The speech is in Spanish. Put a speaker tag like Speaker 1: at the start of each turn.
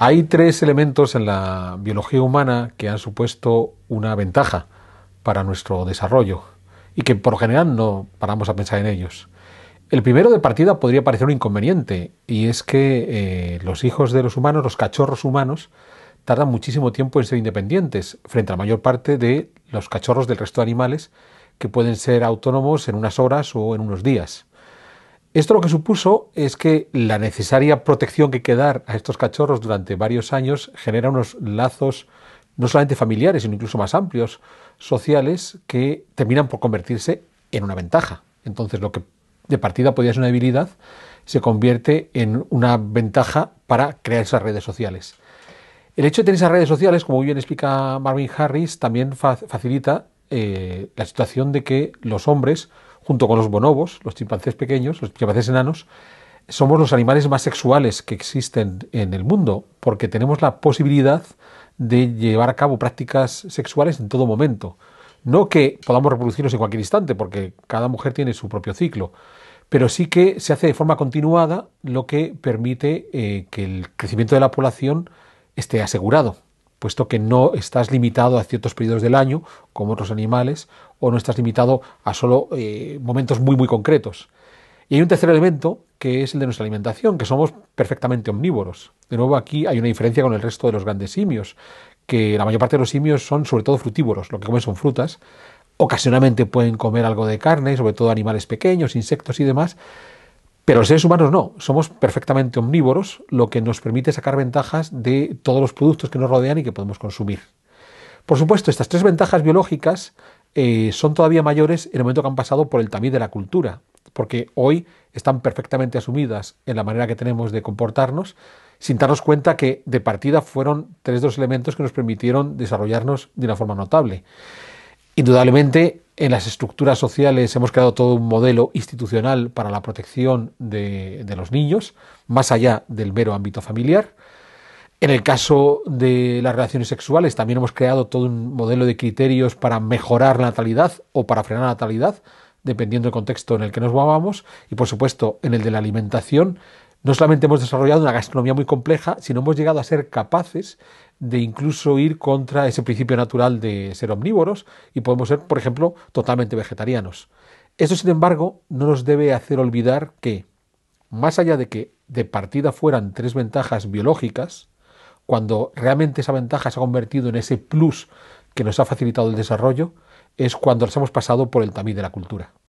Speaker 1: Hay tres elementos en la biología humana que han supuesto una ventaja para nuestro desarrollo y que por general no paramos a pensar en ellos. El primero de partida podría parecer un inconveniente y es que eh, los hijos de los humanos, los cachorros humanos, tardan muchísimo tiempo en ser independientes frente a la mayor parte de los cachorros del resto de animales que pueden ser autónomos en unas horas o en unos días. Esto lo que supuso es que la necesaria protección que hay que dar a estos cachorros durante varios años genera unos lazos no solamente familiares, sino incluso más amplios, sociales, que terminan por convertirse en una ventaja. Entonces, lo que de partida podía ser una debilidad, se convierte en una ventaja para crear esas redes sociales. El hecho de tener esas redes sociales, como bien explica Marvin Harris, también facilita eh, la situación de que los hombres junto con los bonobos, los chimpancés pequeños, los chimpancés enanos, somos los animales más sexuales que existen en el mundo, porque tenemos la posibilidad de llevar a cabo prácticas sexuales en todo momento. No que podamos reproducirnos en cualquier instante, porque cada mujer tiene su propio ciclo, pero sí que se hace de forma continuada, lo que permite eh, que el crecimiento de la población esté asegurado, puesto que no estás limitado a ciertos periodos del año, como otros animales, o no estás limitado a solo eh, momentos muy, muy concretos. Y hay un tercer elemento que es el de nuestra alimentación, que somos perfectamente omnívoros. De nuevo, aquí hay una diferencia con el resto de los grandes simios, que la mayor parte de los simios son sobre todo frutívoros, lo que comen son frutas. Ocasionalmente pueden comer algo de carne, sobre todo animales pequeños, insectos y demás, pero los seres humanos no, somos perfectamente omnívoros, lo que nos permite sacar ventajas de todos los productos que nos rodean y que podemos consumir. Por supuesto, estas tres ventajas biológicas eh, son todavía mayores en el momento que han pasado por el tamiz de la cultura, porque hoy están perfectamente asumidas en la manera que tenemos de comportarnos, sin darnos cuenta que de partida fueron tres de los elementos que nos permitieron desarrollarnos de una forma notable. Indudablemente, en las estructuras sociales hemos creado todo un modelo institucional para la protección de los niños, más allá del mero ámbito familiar. En el caso de las relaciones sexuales, también hemos creado todo un modelo de criterios para mejorar la natalidad o para frenar la natalidad, dependiendo del contexto en el que nos movamos. Y por supuesto, en el de la alimentación, no solamente hemos desarrollado una gastronomía muy compleja, sino hemos llegado a ser capaces de incluso ir contra ese principio natural de ser omnívoros y podemos ser, por ejemplo, totalmente vegetarianos. Eso, sin embargo, no nos debe hacer olvidar que, más allá de que de partida fueran tres ventajas biológicas, cuando realmente esa ventaja se ha convertido en ese plus que nos ha facilitado el desarrollo, es cuando nos hemos pasado por el tamiz de la cultura.